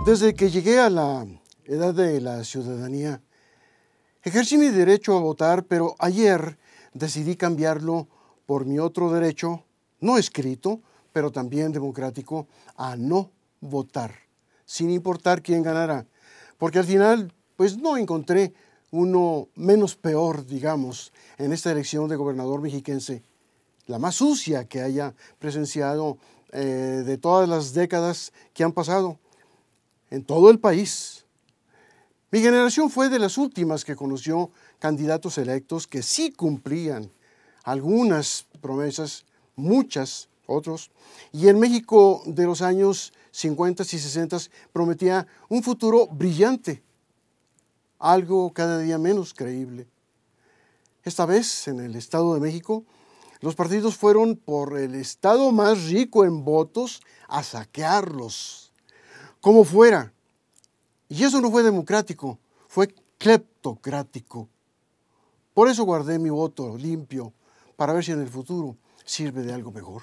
Desde que llegué a la edad de la ciudadanía, ejercí mi derecho a votar, pero ayer decidí cambiarlo por mi otro derecho, no escrito, pero también democrático, a no votar, sin importar quién ganara. Porque al final, pues no encontré uno menos peor, digamos, en esta elección de gobernador mexiquense, la más sucia que haya presenciado eh, de todas las décadas que han pasado en todo el país. Mi generación fue de las últimas que conoció candidatos electos que sí cumplían algunas promesas, muchas, otros. Y en México de los años 50 y 60 prometía un futuro brillante, algo cada día menos creíble. Esta vez, en el Estado de México, los partidos fueron por el Estado más rico en votos a saquearlos como fuera. Y eso no fue democrático, fue cleptocrático. Por eso guardé mi voto limpio, para ver si en el futuro sirve de algo mejor.